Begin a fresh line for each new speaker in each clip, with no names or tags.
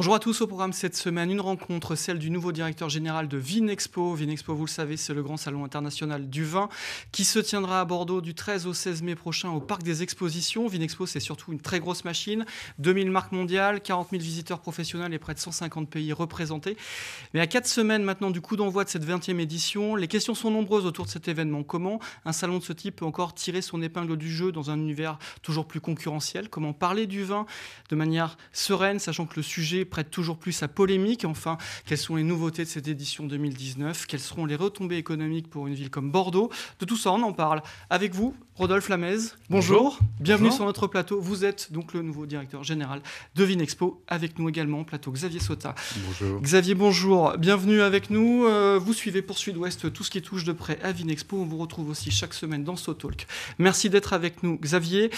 Bonjour à tous, au programme cette semaine, une rencontre, celle du nouveau directeur général de Vinexpo. Vinexpo, vous le savez, c'est le grand salon international du vin qui se tiendra à Bordeaux du 13 au 16 mai prochain au Parc des Expositions. Vinexpo, c'est surtout une très grosse machine, 2000 marques mondiales, 40 000 visiteurs professionnels et près de 150 pays représentés. Mais à 4 semaines maintenant du coup d'envoi de cette 20e édition, les questions sont nombreuses autour de cet événement. Comment un salon de ce type peut encore tirer son épingle du jeu dans un univers toujours plus concurrentiel Comment parler du vin de manière sereine, sachant que le sujet prête toujours plus à polémique. Enfin, quelles sont les nouveautés de cette édition 2019 Quelles seront les retombées économiques pour une ville comme Bordeaux De tout ça, on en parle avec vous, Rodolphe Lamez. Bonjour, bienvenue sur notre plateau. Vous êtes donc le nouveau directeur général de Vinexpo. Avec nous également, plateau Xavier Sota. Bonjour. Xavier, bonjour. Bienvenue avec nous. Euh, vous suivez pour Sud-Ouest tout ce qui touche de près à Vinexpo. On vous retrouve aussi chaque semaine dans ce talk. Merci d'être avec nous, Xavier.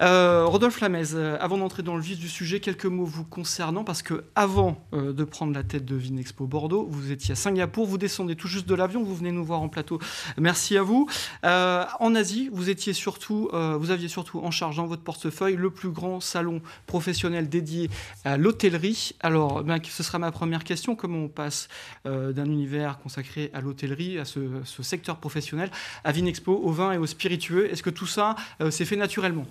Euh, Rodolphe Lamez, euh, avant d'entrer dans le vif du sujet, quelques mots vous concernant parce que avant euh, de prendre la tête de Vinexpo Bordeaux, vous étiez à Singapour, vous descendez tout juste de l'avion, vous venez nous voir en plateau. Merci à vous. Euh, en Asie, vous étiez surtout, euh, vous aviez surtout en charge dans votre portefeuille le plus grand salon professionnel dédié à l'hôtellerie. Alors, ce sera ma première question. Comment on passe d'un univers consacré à l'hôtellerie, à ce, ce, secteur professionnel, à Vinexpo, au vin et au spiritueux Est-ce que
tout ça s'est fait naturellement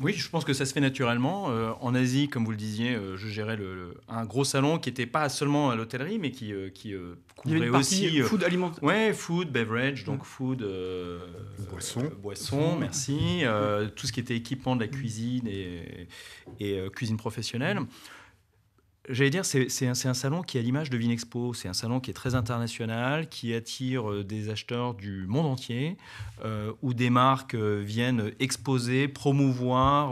oui, je pense que ça se fait naturellement. Euh, en Asie, comme vous le disiez, euh, je gérais un gros salon qui n'était pas seulement à l'hôtellerie, mais qui, euh, couvrait aussi food food, beverage, donc food, boisson, boisson, merci, tout ce qui était équipement de la cuisine et cuisine professionnelle. J'allais dire, c'est un, salon qui a l'image de Vinexpo. C'est un salon qui est très international, qui attire euh, des acheteurs du monde entier, euh, où des marques euh, viennent exposer, promouvoir,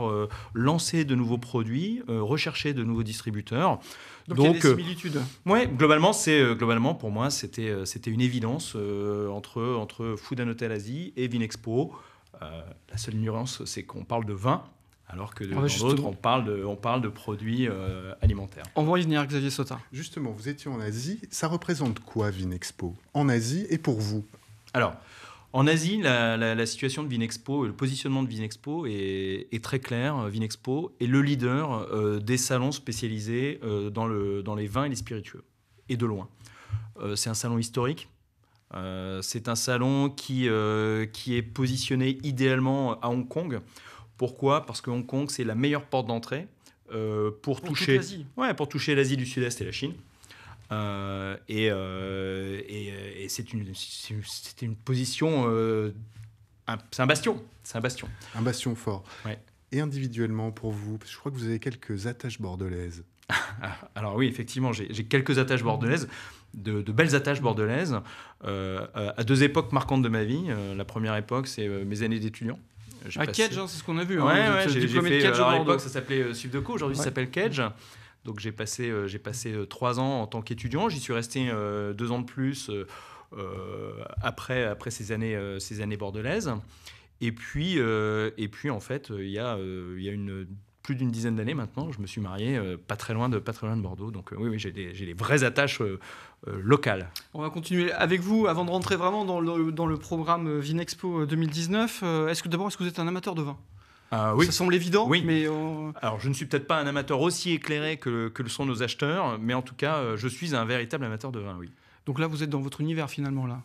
lancer de nouveaux produits, rechercher de nouveaux distributeurs. Donc, il y a des similitudes. ouais, globalement, c'est globalement pour moi, c'était c'était une évidence entre entre Food and Hotel Asie et Vinexpo. la seule nuance, c'est qu'on parle de vin alors que ah de, on parle de, produits euh, alimentaires.
On va y venir, Xavier Sota. Justement, vous étiez en Asie. Ça représente quoi Vinexpo En Asie et pour vous
Alors, en Asie, la, situation de Vinexpo, le positionnement de Vinexpo est, est très clair. Vinexpo est le leader euh, des salons spécialisés euh, dans, les vins et les spiritueux, et de loin. c'est un salon historique. c'est un salon qui, qui est positionné idéalement à Hong Kong. Pourquoi Parce que Hong Kong, c'est la meilleure porte d'entrée euh, pour, toucher ouais, pour toucher l'Asie du Sud-Est et la Chine. Euh, euh, et, c'est une, une, position, c'est un bastion, c'est un bastion.
Un bastion fort. Ouais. Et individuellement pour vous, je crois que vous avez quelques attaches
bordelaises. Alors oui, effectivement, j'ai quelques attaches bordelaises, de, de belles attaches bordelaises, à deux époques marquantes de ma vie. la première époque, c'est mes années d'étudiant. — Ah, Kedge, hein, c'est ce qu'on a vu. Ouais, hein, ouais, j'ai fait, Cage à l'époque, ça s'appelait euh, Co. aujourd'hui ça s'appelle Kedge. Donc j'ai passé, euh, j'ai passé euh, trois ans en tant qu'étudiant, j'y suis resté euh, deux ans de plus euh, après, après ces, années, ces années bordelaises. Et puis, et puis en fait, il y, a, y a une plus d'une dizaine d'années maintenant. Je me suis marié euh, pas, très loin de, pas de Bordeaux. Donc euh, oui, j'ai des, des, vraies attaches euh, locales.
On va continuer avec vous avant de rentrer vraiment dans le, dans le programme Vinexpo 2019. est-ce que d'abord, est-ce que vous êtes un amateur de vin
ah oui. Ça semble évident, oui. mais... Alors, je ne suis peut-être pas un amateur aussi éclairé que, le sont nos acheteurs, mais en tout cas, je suis un véritable amateur de vin, oui. Donc là,
vous êtes dans votre univers, finalement, là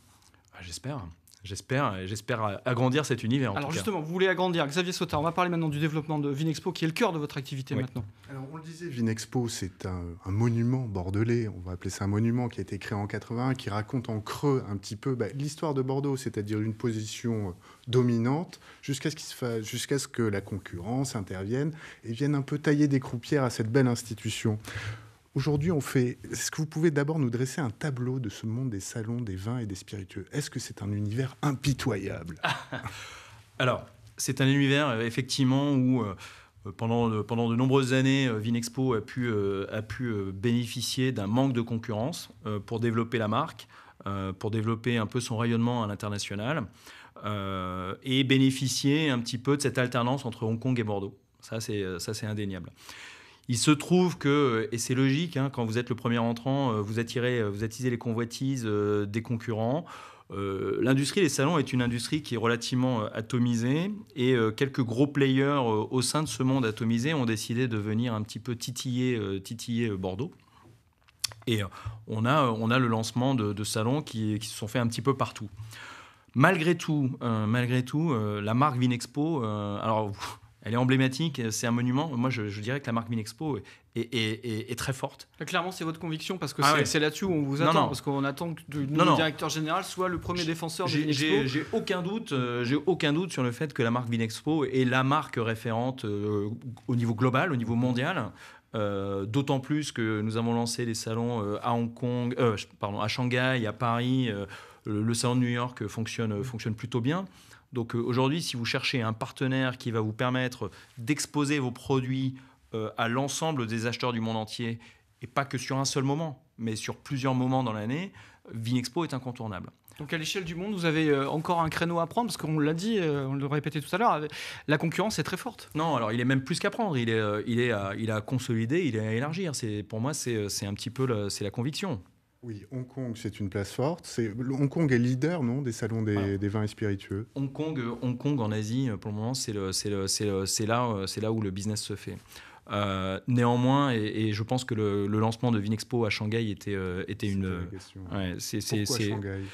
ah, J'espère.
J'espère, euh, j'espère euh, agrandir cet univers. Alors justement,
vous voulez agrandir. Xavier Sautard, on va parler maintenant du développement de Vinexpo, qui est le cœur de votre activité maintenant. Alors on le
disait, Vinexpo, c'est un, monument bordelais, on va appeler ça un monument, qui a été créé en 80, qui raconte en creux un petit peu bah, l'histoire de Bordeaux, c'est-à-dire une position euh, dominante, jusqu'à ce, qu'il se jusqu'à ce que la concurrence intervienne et vienne un peu tailler des croupières à cette belle institution. Aujourd'hui, on fait. Est-ce que vous pouvez d'abord nous dresser un tableau de ce monde des salons, des vins et des spiritueux Est-ce que c'est un univers impitoyable
Alors, c'est un univers euh, effectivement où. Euh, euh, pendant, pendant, de nombreuses années, Vinexpo a pu, a pu bénéficier d'un manque de concurrence pour développer la marque, pour développer un peu son rayonnement à l'international et bénéficier un petit peu de cette alternance entre Hong Kong et Bordeaux. Ça, c'est indéniable. Il se trouve que, et c'est logique, hein, quand vous êtes le premier entrant, euh, vous attirez, euh, vous attisez les convoitises euh, des concurrents. l'industrie des salons est une industrie qui est relativement atomisée et quelques gros players au sein de ce monde atomisé ont décidé de venir un petit peu titiller, titiller Bordeaux. Et on a, on a le lancement de, salons qui, se sont faits un petit peu partout. Malgré tout, malgré tout la marque Vinexpo, alors elle est emblématique, c'est un monument. Moi, je, dirais que la marque Vinexpo est, est, très forte.
Euh, clairement, c'est votre conviction, parce que ah c'est là-dessus où on vous attend, parce qu'on attend que le directeur général soit le premier défenseur de Vinexpo. J'ai
aucun, doute, euh, j'ai aucun doute sur le fait que la marque Vinexpo est la marque référente euh, au niveau global, au niveau mondial. D'autant plus que nous avons lancé des salons à Hong Kong, pardon, à Shanghai, à Paris. Le, salon de New York fonctionne, fonctionne plutôt bien. Donc euh, aujourd'hui, si vous cherchez un partenaire qui va vous permettre d'exposer vos produits euh, à l'ensemble des acheteurs du monde entier, et pas que sur un seul moment, mais sur plusieurs moments dans l'année, Vinexpo est incontournable.
Donc à l'échelle du monde, vous avez euh, encore un créneau à prendre, parce qu'on l'a dit, on le répétait
tout à l'heure, la concurrence est très forte. Non, alors il est même plus qu'à prendre, il est, à, a consolider, il est à élargir. C'est, pour moi, c'est, un petit peu c'est la conviction.
Oui, Hong Kong, c'est une place forte. Hong Kong est leader, non, des salons des, vins et spiritueux.
Hong Kong, euh, Hong Kong en Asie, euh, pour le moment, c'est, là, euh, là où le business se fait. néanmoins, et, je pense que le, lancement de Vinexpo à Shanghai était, était une. c'est, c'est,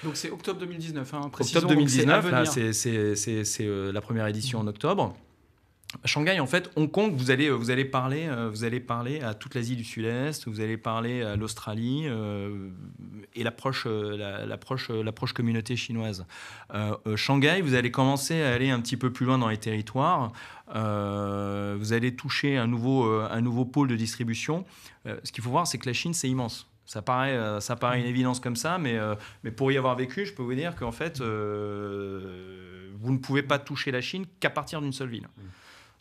donc c'est octobre 2019, hein, Octobre 2019,
c'est, la première édition mmh. en octobre. Shanghai, en fait, Hong Kong, vous allez, euh, vous allez, parler, euh, vous allez parler à toute l'Asie du Sud-Est, vous allez parler à l'Australie euh, et l'approche, l'approche, l'approche communauté chinoise. Shanghai, vous allez commencer à aller un petit peu plus loin dans les territoires. vous allez toucher un nouveau, un nouveau pôle de distribution. ce qu'il faut voir, c'est que la Chine, c'est immense. Ça paraît, ça paraît une évidence comme ça, mais, mais pour y avoir vécu, je peux vous dire qu'en fait, vous ne pouvez pas toucher la Chine qu'à partir d'une seule ville.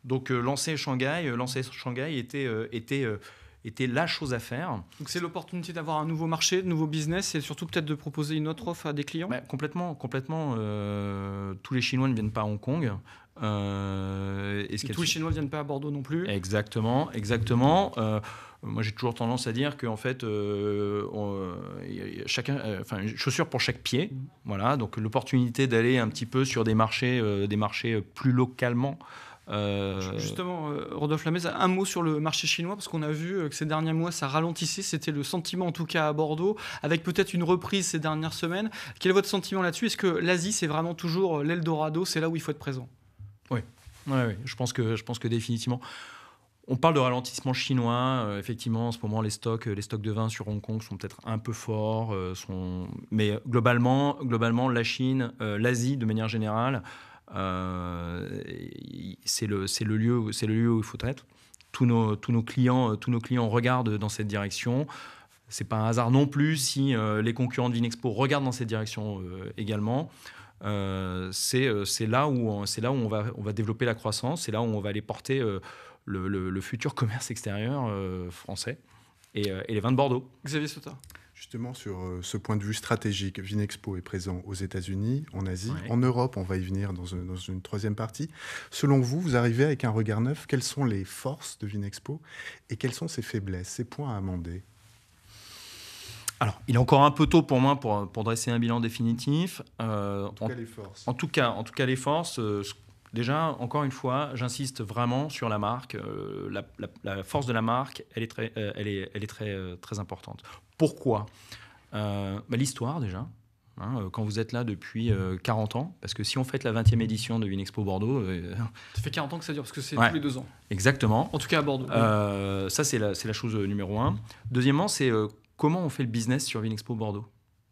Donc euh, lancer Shanghai, euh, lancer Shanghai était, euh, était était la chose à faire. Donc c'est l'opportunité d'avoir un nouveau marché, de nouveaux business et surtout peut-être de proposer une autre offre à des clients Complètement, complètement. tous les Chinois ne viennent pas à Hong Kong. tous les
Chinois ne viennent pas à Bordeaux non
plus Exactement, exactement. moi, j'ai toujours tendance à dire qu'en fait, chacun, une chaussure pour chaque pied. Mm. Voilà, donc l'opportunité d'aller un petit peu sur des marchés, des marchés plus localement euh, justement, euh, Rodolphe Lamez, un mot sur le marché chinois, parce qu'on a
vu euh, que ces derniers mois, ça ralentissait. C'était le sentiment, en tout cas, à Bordeaux, avec peut-être une reprise ces dernières semaines. Quel est votre sentiment là-dessus Est-ce que l'Asie, c'est vraiment toujours l'Eldorado C'est là où il faut être présent
Oui, Je, pense que, je pense que définitivement. On parle de ralentissement chinois. effectivement, en ce moment, les stocks, les stocks de vin sur Hong Kong sont peut-être un peu forts. Mais globalement, globalement, la Chine, l'Asie, de manière générale, euh, c'est le, le, lieu, c'est le lieu où il faut être. Tous nos, tous nos clients, euh, tous nos clients regardent dans cette direction. C'est pas un hasard non plus si euh, les concurrents de Vinexpo regardent dans cette direction également. c'est là où, on, là où on, va, on va développer la croissance, c'est là où on va aller porter le, le, futur commerce extérieur français et, et, les vins de Bordeaux. Xavier Sota.
Justement, sur euh, ce point de vue stratégique, Vinexpo est présent aux États-Unis, en Asie, en Europe, on va y venir dans une, troisième partie. Selon vous, vous arrivez avec un regard neuf, quelles sont les forces de Vinexpo et quelles sont ses
faiblesses, ses points à amender alors, il est encore un peu tôt pour moi pour, dresser un bilan définitif. Euh, en, tout cas, les forces. En tout cas, les forces. Euh, déjà, encore une fois, j'insiste vraiment sur la marque. la, force de la marque, elle est très, elle est, elle est très, très importante. Pourquoi euh, bah, L'histoire déjà. Hein, euh, quand vous êtes là depuis 40 euh, ans, parce que si on fait la 20e édition de Vinexpo Bordeaux...
Ça fait 40 ans que ça dure, parce que c'est tous les deux ans.
Exactement. En tout cas à Bordeaux. ça, c'est la, chose numéro un. Deuxièmement, c'est comment on fait le business sur Vinexpo Bordeaux.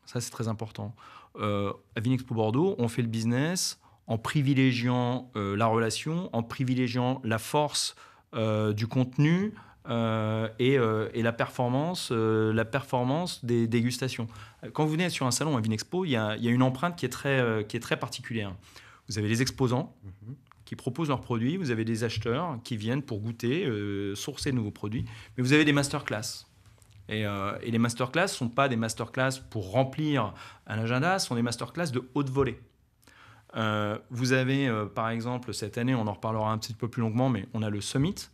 Ça, c'est très important. à Vinexpo Bordeaux, on fait le business en privilégiant la relation, en privilégiant la force du contenu, euh, euh, et, la performance, euh, la performance des dégustations. Quand vous venez sur un salon, à Vinexpo, expo, il y, a une empreinte qui est très, particulière. Vous avez les exposants mhm. qui proposent leurs produits, vous avez des acheteurs qui viennent pour goûter, sourcer de nouveaux produits, mais vous avez des masterclass. Et, et les masterclass ne sont pas des masterclass pour remplir un agenda, sont des masterclass de haute volée. vous avez, par exemple, cette année, on en reparlera un petit peu plus longuement, mais on a le Summit,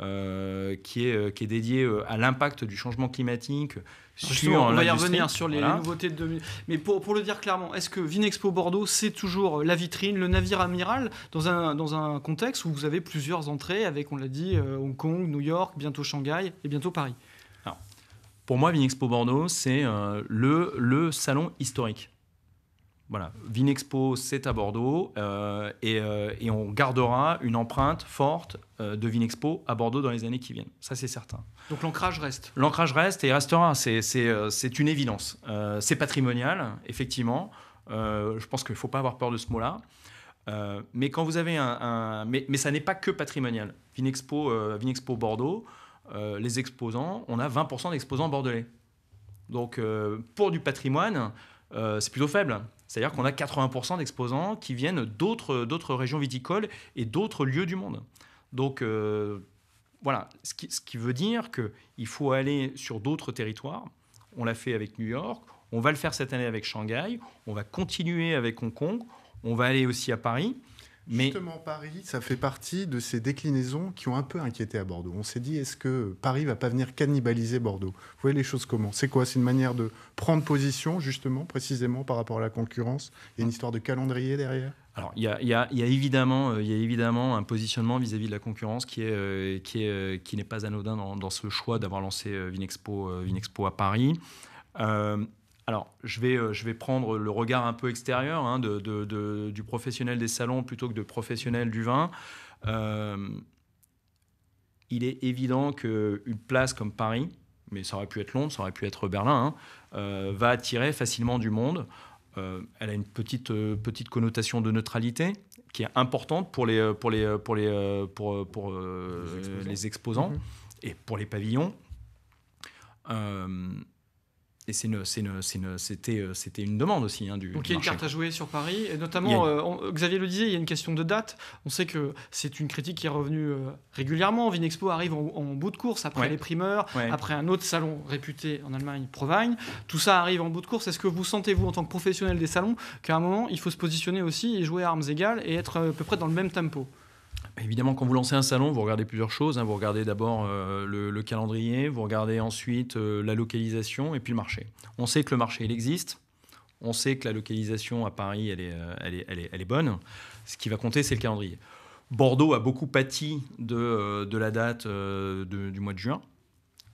euh, qui, est, euh, qui est dédié euh, à l'impact du changement climatique ah, sur On va y revenir sur les,
nouveautés de Mais pour, pour le dire clairement, est-ce que Vinexpo Bordeaux, c'est toujours la vitrine, le navire amiral, dans un, dans un contexte où vous avez plusieurs entrées avec, on l'a dit, Hong Kong, New York, bientôt Shanghai
et bientôt Paris pour moi, Vinexpo Bordeaux, c'est le, le, salon historique. Voilà, Vinexpo, c'est à Bordeaux euh, euh, et, on gardera une empreinte forte euh, de Vinexpo à Bordeaux dans les années qui viennent. Ça, c'est certain.
Donc l'ancrage reste
L'ancrage reste et restera. C'est une évidence. c'est patrimonial, effectivement. je pense qu'il ne faut pas avoir peur de ce mot-là. mais quand vous avez un. mais, ça n'est pas que patrimonial. Vinexpo, Vinexpo Bordeaux, les exposants, on a 20% d'exposants bordelais. Donc pour du patrimoine, c'est plutôt faible. C'est-à-dire qu'on a 80% d'exposants qui viennent d'autres régions viticoles et d'autres lieux du monde. Donc euh, voilà, ce qui, veut dire qu'il faut aller sur d'autres territoires. On l'a fait avec New York, on va le faire cette année avec Shanghai, on va continuer avec Hong Kong, on va aller aussi à Paris. Justement,
Paris, ça fait partie de ces déclinaisons qui ont un peu inquiété à Bordeaux. On s'est dit, est-ce que Paris va pas venir cannibaliser Bordeaux Vous voyez les choses comment C'est quoi C'est une manière de prendre position, justement, précisément par rapport à la concurrence Il y a une histoire de calendrier derrière
alors, il y, a, évidemment, euh, il y a évidemment un positionnement vis-à-vis de la concurrence qui n'est euh, qui est, euh, qui n'est pas anodin dans, ce choix d'avoir lancé Vinexpo, Vinexpo à Paris alors, je vais, euh, je vais prendre le regard un peu extérieur hein, de, du professionnel des salons plutôt que de professionnel du vin. Euh, il est évident qu'une place comme Paris, mais ça aurait pu être Londres, ça aurait pu être Berlin, hein, euh, va attirer facilement du monde. elle a une petite, petite connotation de neutralité qui est importante pour les, pour les, pour les, pour, pour les exposants, mhm. et pour les pavillons et euh, c'était, une demande aussi hein, du. Donc il y a une
carte à jouer sur Paris, et notamment,
euh, Xavier le disait, il y a une question de date.
On sait que c'est une critique qui est revenue euh, régulièrement. Vinexpo arrive en, bout de course après les primeurs, après un autre salon réputé en Allemagne, Provagne. Tout ça arrive en bout de course. Est-ce que vous sentez, vous, en tant que professionnel des salons, qu'à un moment, il faut se positionner aussi et jouer à armes égales et être à peu près dans le même
tempo Évidemment, quand vous lancez un salon, vous regardez plusieurs choses. Hein. Vous regardez d'abord euh, le, calendrier, vous regardez ensuite euh, la localisation et puis le marché. On sait que le marché, il existe. On sait que la localisation à Paris, elle est, euh, elle est, elle est, bonne. Ce qui va compter, c'est le calendrier. Bordeaux a beaucoup pâti de, de la date du mois de juin.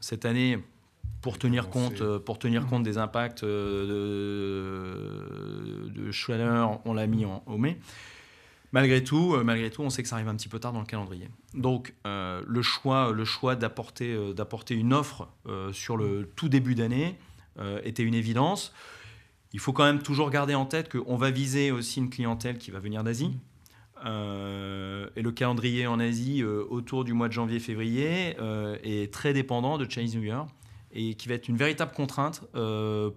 Cette année, pour tenir compte, pour tenir mmh. compte des impacts de, de chaleur, on l'a mis en, mai. Malgré tout, euh, malgré tout, on sait que ça arrive un petit peu tard dans le calendrier. Donc, euh, le choix, le choix d'apporter, euh, d'apporter une offre sur le tout début d'année était une évidence. Il faut quand même toujours garder en tête qu'on va viser aussi une clientèle qui va venir d'Asie. Mm. et le calendrier en Asie autour du mois de janvier-février est très dépendant de Chinese New Year et qui va être une véritable contrainte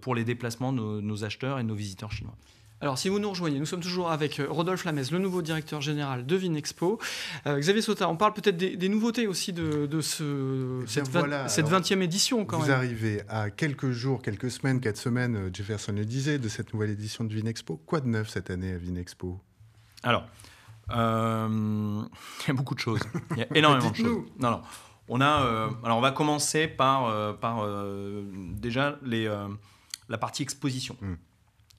pour les déplacements de nos, nos acheteurs et de nos visiteurs chinois. Alors, si vous nous rejoignez, nous sommes toujours avec euh, Rodolphe Lamez, le nouveau directeur général de
Vinexpo. Euh, Xavier Sautard, on parle peut-être des, nouveautés aussi de, eh cette, 20,
e édition. Quand vous arrivez à quelques jours, quelques semaines, quatre semaines, euh, Jefferson le disait, de cette nouvelle édition de Vinexpo. Quoi de neuf cette année à Vinexpo
Alors, il y a beaucoup de choses. Il y a énormément de choses. On a, alors, on va commencer par, déjà la partie exposition. Hmm.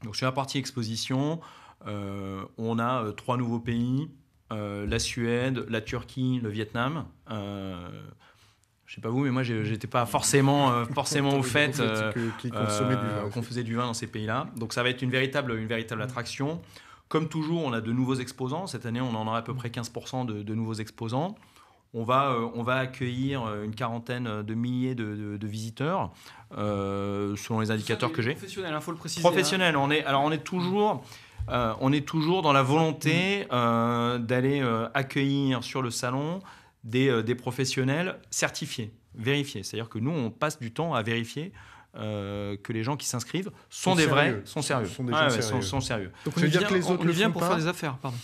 Donc sur la partie exposition, euh, on a euh, trois nouveaux pays, euh, la Suède, la Turquie, le Vietnam. je je sais pas vous, mais moi, j'étais pas forcément, forcément au fait qu'on faisait du vin dans ces pays-là. Donc ça va être une véritable, une véritable attraction. Comme toujours, on a de nouveaux exposants. Cette année, on en aura à peu près 15% de nouveaux exposants. On va, euh, on va accueillir euh, une quarantaine de milliers de, visiteurs, euh, selon les indicateurs que j'ai. Professionnel,
il hein, le préciser. Hein. Professionnel,
on est, alors on est toujours... on est toujours dans la volonté mmh. d'aller accueillir sur le salon des, professionnels certifiés, vérifiés. C'est-à-dire que nous, on passe du temps à vérifier. que les gens qui s'inscrivent sont, des vrais, ah sont sérieux. Sont, sérieux. Donc on, pour faire des affaires, pardon.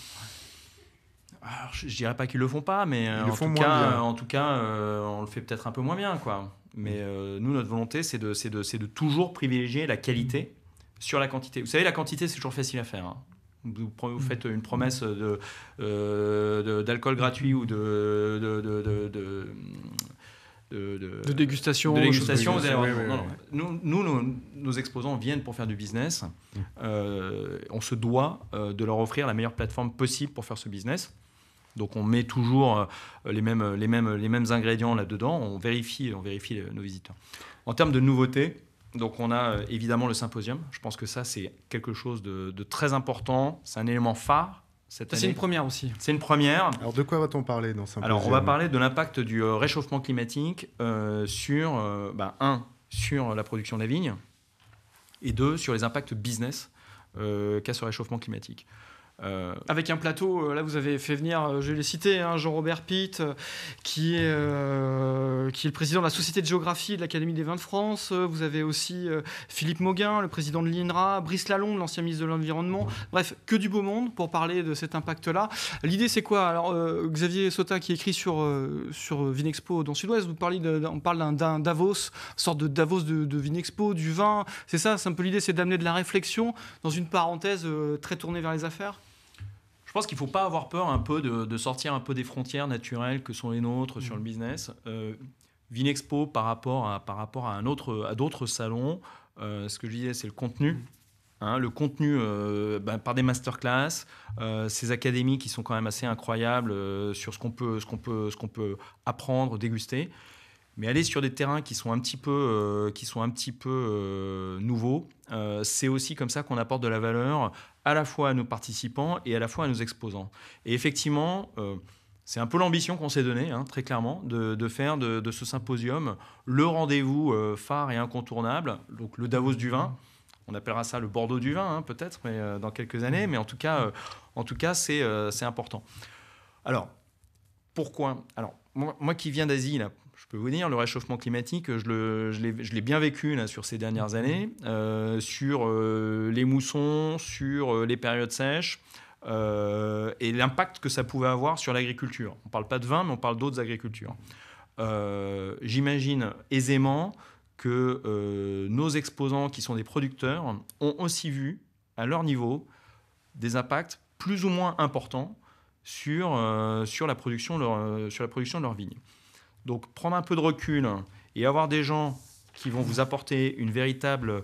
Ah, je, ne dirais pas qu'ils le font pas, mais euh, en, tout cas, en, tout cas, on le fait peut-être un peu moins bien, quoi. Mais mm. euh, nous, notre volonté, c'est de, de, de, toujours privilégier la qualité sur la quantité. Vous savez, la quantité, c'est toujours facile à faire. Hein. Vous, mm. faites une promesse mm. euh, d'alcool gratuit ou de, de de, de, dégustation. dégustation, Nous, nous nos, exposants viennent pour faire du business. on se doit de leur offrir la meilleure plateforme possible pour faire ce business. Donc on met toujours euh, les mêmes, ingrédients là-dedans, on vérifie, on vérifie nos visiteurs. En termes de nouveautés, donc on a euh, évidemment le symposium. Je pense que ça, c'est quelque chose de, très important. C'est un élément phare. C'est une première aussi. C'est une première.
Alors de quoi va-t-on parler dans ce Alors on va parler
de l'impact du euh, réchauffement climatique sur, bah, un, sur la production de la vigne, et deux, sur les impacts business qu'a ce réchauffement climatique. Euh, Avec un plateau, euh, là vous avez fait venir,
euh, je l'ai cité, hein, Jean-Robert Pitt, qui est, qui est le président de la Société de géographie de l'Académie des vins de France. Vous avez aussi Philippe Mauguin, le président de l'INRA, Brice Lalonde, l'ancien ministre de l'Environnement. Bref, que du beau monde pour parler de cet impact-là. L'idée c'est quoi Alors Xavier Sota qui écrit sur, sur Vinexpo dans Sud-Ouest, vous parlez on parle d'un Davos, sorte de Davos de, de Vinexpo, du vin. C'est ça, c'est un peu l'idée, c'est d'amener de la réflexion
dans une parenthèse très tournée vers les affaires pense qu'il ne faut pas avoir peur un peu de, sortir un peu des frontières naturelles que sont les nôtres sur le mmh. business. Euh, Vinexpo par rapport à, par rapport à, un autre, à d'autres salons, euh, ce que je disais, c'est le contenu. Mmh. Hein, le contenu euh, bah, par des masterclass, ces académies qui sont quand même assez incroyables sur ce qu'on peut, ce qu'on peut, ce qu'on peut apprendre, déguster. Mais aller sur des terrains qui sont un petit peu, qui sont un petit peu nouveaux, c'est aussi comme ça qu'on apporte de la valeur à la fois à nos participants et à la fois à nos exposants. Et effectivement, euh, c'est un peu l'ambition qu'on s'est donnée, hein, très clairement, de, faire de, ce symposium le rendez-vous euh, phare et incontournable, donc le Davos du vin. On appellera ça le Bordeaux du vin, hein, peut-être, mais euh, dans quelques années. Mais en tout cas, en tout cas, c'est important. Alors, pourquoi Alors, moi, qui viens d'Asie, là, je peux vous dire, le réchauffement climatique, je l'ai bien vécu sur ces dernières mhm. années, euh, sur euh, les moussons, sur euh, les périodes sèches, et l'impact que ça pouvait avoir sur l'agriculture. On ne parle pas de vin, mais on parle d'autres agricultures. J'imagine aisément que nos exposants, qui sont des producteurs, ont aussi vu, à leur niveau, des impacts plus ou moins importants sur, la, production, sur la production de leur vigne. Donc prendre un peu de recul et avoir des gens qui vont vous apporter une véritable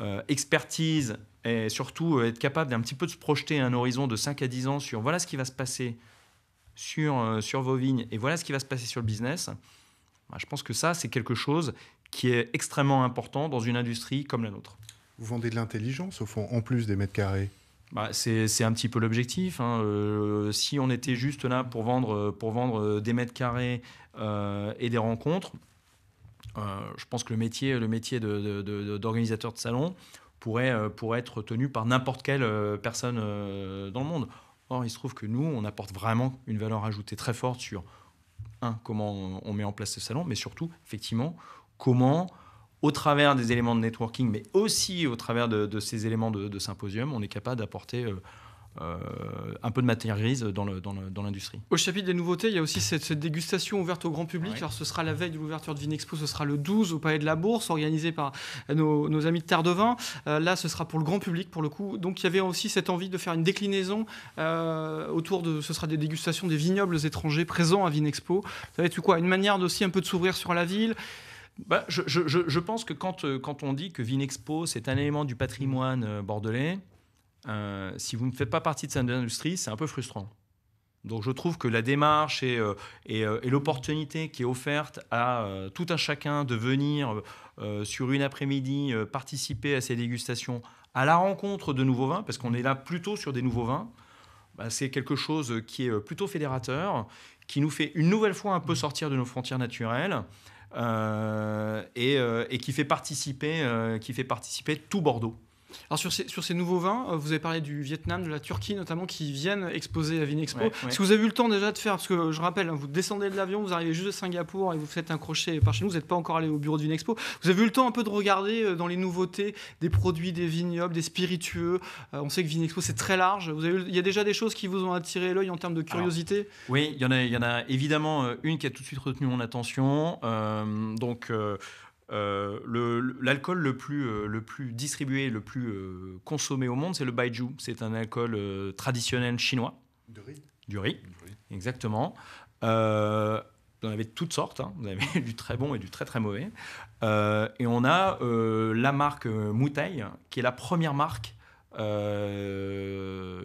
euh, expertise et surtout euh, être capable d'un petit peu de se projeter à un horizon de 5 à 10 ans sur voilà ce qui va se passer sur, euh, sur vos vignes et voilà ce qui va se passer sur le business, bah, je pense que ça, c'est quelque chose qui est extrêmement important dans une industrie comme la nôtre. Vous vendez de l'intelligence, au
fond, en plus des mètres carrés
bah, c'est un petit peu l'objectif. Hein. Euh, si on était juste là pour vendre, euh, pour vendre euh, des mètres carrés et des rencontres, je pense que le métier, le métier d'organisateur de, salon pourrait, pourrait être tenu par n'importe quelle personne dans le monde. Or, il se trouve que nous, on apporte vraiment une valeur ajoutée très forte sur, un, comment on met en place ce salon, mais surtout, effectivement, comment au travers des éléments de networking, mais aussi au travers de, ces éléments de, symposium, on est capable d'apporter euh, euh, un peu de matière grise dans, l'industrie.
Au chapitre des nouveautés, il y a aussi cette, dégustation ouverte au grand public. Alors, ce sera la veille de l'ouverture de Vinexpo, ce sera le 12 au Palais de la Bourse, organisé par nos, amis de Terre de Vin. Euh, là, ce sera pour le grand public, pour le coup. Donc, il y avait aussi cette envie de faire une déclinaison autour de. Ce sera des dégustations des vignobles étrangers présents à Vinexpo. Ça va être quoi Une manière d'aussi un peu de s'ouvrir sur la ville.
Bah, je, pense que euh, quand, on dit que Vinexpo, c'est un élément du patrimoine euh, bordelais, euh, si vous ne faites pas partie de cette industrie, c'est un peu frustrant. Donc je trouve que la démarche et, l'opportunité qui est offerte à tout un chacun de venir sur une après-midi participer à ces dégustations à la rencontre de nouveaux vins, parce qu'on est là plutôt sur des nouveaux vins, bah, c'est quelque chose qui est plutôt fédérateur, qui nous fait une nouvelle fois un peu sortir de nos frontières naturelles, euh, et, euh, et, qui, fait participer, euh, qui fait participer tout Bordeaux. Alors sur ces,
sur ces nouveaux vins, euh, vous avez parlé du Vietnam, de la Turquie notamment, qui viennent exposer à Vinexpo. Est-ce que vous avez eu le temps déjà de faire, parce que euh, je rappelle, hein, vous descendez de l'avion, vous arrivez juste de Singapour et vous faites un crochet par chez nous, vous n'êtes pas encore allé au bureau de Vinexpo, vous avez eu le temps un peu de regarder euh, dans les nouveautés des produits des vignobles, des spiritueux. on sait que Vinexpo c'est très large. Vous il y a déjà des choses qui vous ont attiré l'œil en termes de curiosité
Oui, il y, en a, il y en a évidemment une qui a tout de suite retenu mon attention. donc euh, l'alcool le, plus, euh, le plus distribué, le plus euh, consommé au monde, c'est le baijiu. C'est un alcool traditionnel chinois. Du riz. Du riz, exactement. vous en avez toutes sortes, hein. vous avez du très bon et du très très mauvais. et on a la marque Moutai qui est la première marque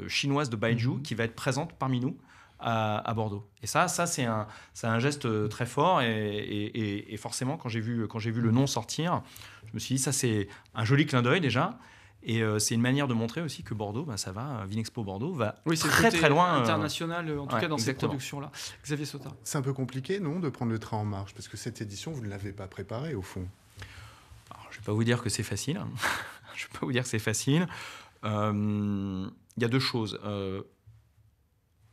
chinoise de Baiju, mhm. qui va être présente parmi nous à, Bordeaux. Et ça, ça c'est un, un geste euh, très fort. Et, forcément, quand j'ai vu, quand vu le nom sortir, je me suis dit, ça, c'est un joli clin d'œil déjà. Et euh, c'est une manière de montrer aussi que Bordeaux, ben, ça va, Vinexpo Bordeaux va très très loin. Euh, international, en tout cas dans
cette production-là. Xavier Sautard.
C'est un peu compliqué, non, de prendre le train en marche Parce que cette édition, vous ne l'avez pas préparée
au fond. Alors, je ne vais pas vous dire que c'est facile. je ne vais pas vous dire que c'est facile. Il y a deux choses.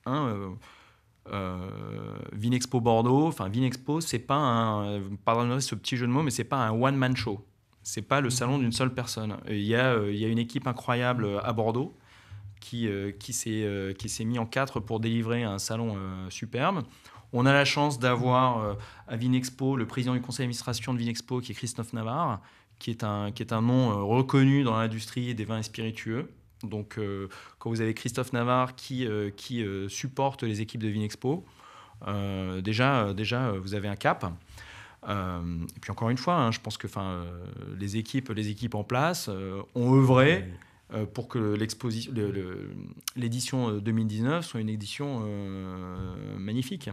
Hein, euh, euh, Vinexpo Bordeaux, enfin Vinexpo, c'est pas un, pardonnez ce petit jeu de mots, mais c'est pas un one man show. C'est pas le mhm. salon d'une seule personne. Il y, a, euh, il y une équipe incroyable à Bordeaux qui, qui s'est qui mis en quatre pour délivrer un salon superbe. On a la chance d'avoir à Vinexpo le président du conseil d'administration de Vinexpo qui est Christophe Navarre, qui est un, qui est un nom reconnu dans l'industrie des vins et spiritueux. Donc, euh, quand vous avez Christophe Navarre qui, euh, euh, supporte les équipes de Vinexpo, déjà, déjà vous avez un cap. et puis encore une fois, hein, je pense que les équipes, les équipes en place ont œuvré pour que l'édition 2019 soit une édition magnifique.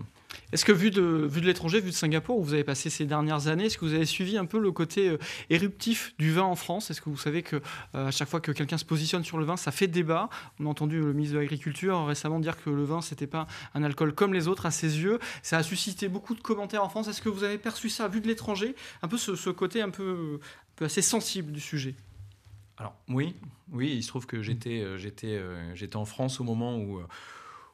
Est-ce que vu de, vu de l'étranger, vu de Singapour, où vous avez passé ces dernières années, est-ce que vous avez suivi un peu le côté euh, éruptif du vin en France Est-ce que vous savez que euh, chaque fois que quelqu'un se positionne sur le vin, ça fait débat On a entendu le ministre de l'Agriculture récemment dire que le vin, c'était pas un alcool comme les autres à ses yeux. Ça a suscité beaucoup de commentaires en France. Est-ce que vous avez perçu ça vu de l'étranger Un peu ce,
côté un peu, assez sensible du sujet alors oui, oui, il se trouve que j'étais euh, en France au moment où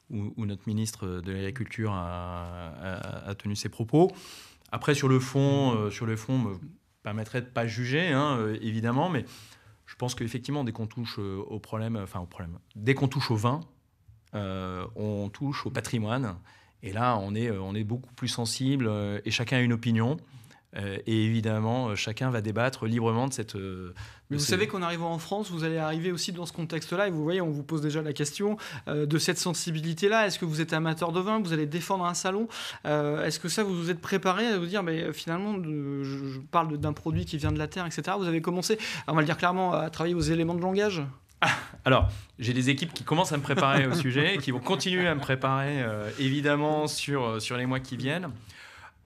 où, notre ministre de l'Agriculture a, tenu ses propos. Après, sur le fond, euh, sur le fond, me permettrait de pas juger, hein, euh, évidemment, mais je pense qu'effectivement, dès qu'on touche euh, au problème, enfin au problème, dès qu'on touche au vin, on touche au patrimoine. Et là, on est, on est beaucoup plus sensible et chacun a une opinion. Euh, et évidemment, euh, chacun va débattre librement de cette. Euh, mais vous savez
qu'en arrivant en France, vous allez arriver aussi dans ce contexte-là, et vous voyez, on vous pose déjà la question de cette sensibilité-là. Est-ce que vous êtes amateur de vin Vous allez défendre un salon Est-ce que ça, vous vous êtes préparé à vous dire, mais finalement, je, parle d'un produit qui vient de la terre, etc. Vous avez commencé, on va le dire clairement, à travailler vos éléments de langage
alors, j'ai des équipes qui commencent à me préparer au sujet, qui vont continuer à me préparer évidemment sur, sur les mois qui viennent.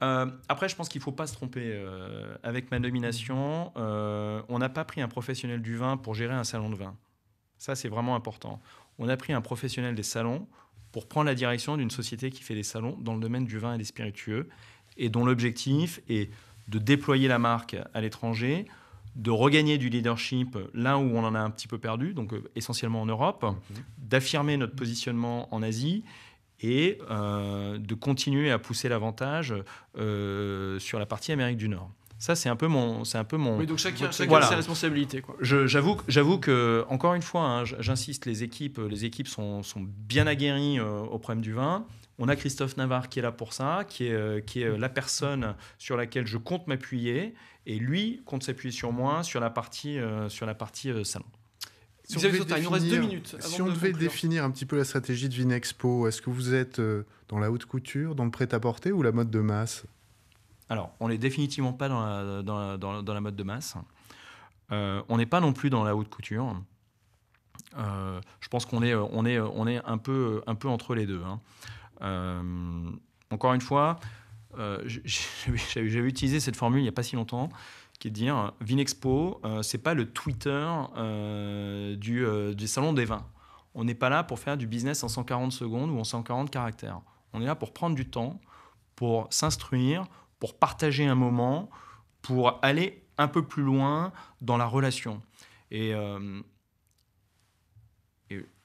Euh, après, je pense qu'il ne faut pas se tromper. Euh, avec ma nomination, euh, on n'a pas pris un professionnel du vin pour gérer un salon de vin. Ça, c'est vraiment important. On a pris un professionnel des salons pour prendre la direction d'une société qui fait des salons dans le domaine du vin et des spiritueux, et dont l'objectif est de déployer la marque à l'étranger, de regagner du leadership là où on en a un petit peu perdu, donc essentiellement en Europe, mhm. d'affirmer notre positionnement en Asie et euh, de continuer à pousser l'avantage euh, sur la partie Amérique du Nord. Ça, c'est un peu mon. C'est un peu mon oui, donc chacun, a voilà. ses responsabilités. J'avoue, j'avoue que, encore une fois, hein, j'insiste, les équipes, les équipes sont, bien aguerries euh, au problème du vin. On a Christophe Navarre qui est là pour ça, qui est, qui est la personne sur laquelle je compte m'appuyer. Et lui compte s'appuyer sur moi sur la partie, sur la partie salon si on, devait
définir un petit peu la stratégie de Vinexpo, est-ce que vous êtes euh, dans la haute couture, dans le prêt-à-porter ou la mode de masse
Alors, on n'est définitivement pas dans la, dans mode de masse. Euh, on n'est pas non plus dans la haute couture. Euh, je pense qu'on est, on est, on est un, peu, un peu entre les deux. Hein. encore une fois, j'avais utilisé cette formule il n'y a pas si longtemps qui est de dire hein, Vinexpo, ce euh, c'est pas le Twitter euh, du, euh, du, salon des vins. On n'est pas là pour faire du business en 140 secondes ou en 140 caractères. On est là pour prendre du temps, pour s'instruire, pour partager un moment, pour aller un peu plus loin dans la relation. Et, en,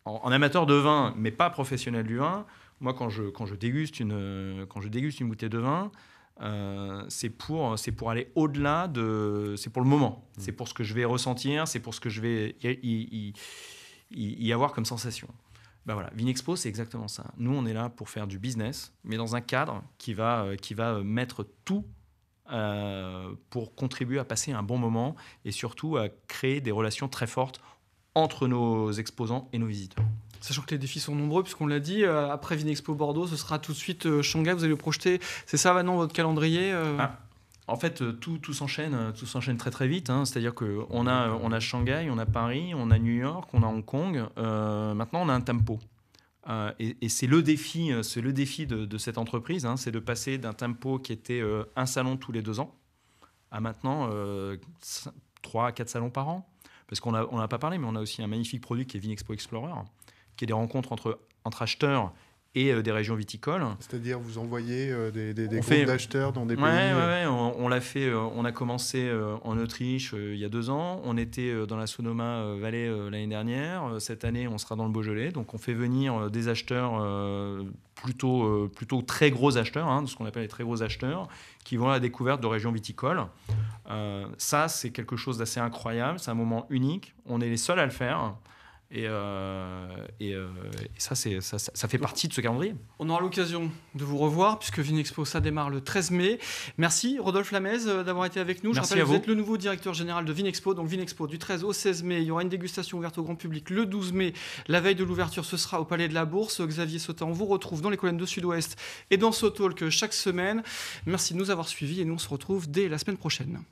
en, amateur de vin, mais pas professionnel du vin, moi quand je, quand je, déguste, une, quand je déguste une bouteille de vin, euh, c'est pour, aller au-delà de. C'est pour le moment. Mm. C'est pour ce que je vais ressentir, c'est pour ce que je vais y, avoir comme sensation. Ben voilà, Vinexpo, c'est exactement ça. Nous, on est là pour faire du business, mais dans un cadre qui va, euh, qui va euh, mettre tout pour contribuer à passer un bon moment et surtout à créer des relations très fortes entre nos exposants et nos visiteurs.
Sachant que les défis sont nombreux, puisqu'on l'a dit, euh, après Vinexpo Bordeaux, ce sera
tout de suite euh, Shanghai, vous allez le projeter. C'est ça maintenant votre calendrier euh ah, En fait, tout, s'enchaîne, tout s'enchaîne très très vite. Hein. C'est-à-dire qu'on a, on a Shanghai, on a Paris, on a New York, on a Hong Kong. maintenant, on a un tempo. et, c'est le défi, c'est le défi de, cette entreprise, hein. c'est de passer d'un tempo qui était un salon tous les deux ans à maintenant trois 3 à 4 salons par an. Parce qu'on n'a on pas parlé, mais on a aussi un magnifique produit qui est Vinexpo Explorer, qui est des rencontres entre, entre acheteurs et euh, des régions viticoles. C'est-à-dire vous envoyez euh, des, des, groupes d'acheteurs dans des pays. Oui, euh, on, l'a fait. on a commencé en Autriche il y a deux ans. On était dans la Sonoma Valley l'année dernière. Cette année, on sera dans le Beaujolais. Donc, on fait venir des acheteurs plutôt, plutôt très gros acheteurs, hein, ce qu'on appelle les très gros acheteurs, qui vont à la découverte de régions viticoles. ça, c'est quelque chose d'assez incroyable. C'est un moment unique. On est les seuls à le faire. Et, euh, euh, ça, ça, fait partie de ce calendrier. On aura l'occasion
de vous revoir puisque Vinexpo, ça démarre le 13 mai. Merci Rodolphe Lamez euh, d'avoir été avec nous. Merci Je rappelle à vous. êtes le nouveau directeur général de Vinexpo. Donc Vinexpo du 13 au 16 mai. Il y aura une dégustation ouverte au grand public le 12 mai. La veille de l'ouverture, ce sera au Palais de la Bourse. Xavier Sautin, on vous retrouve dans les colonnes de Sud-Ouest et dans ce talk chaque semaine. Merci de nous avoir suivis et nous on se retrouve dès la semaine prochaine.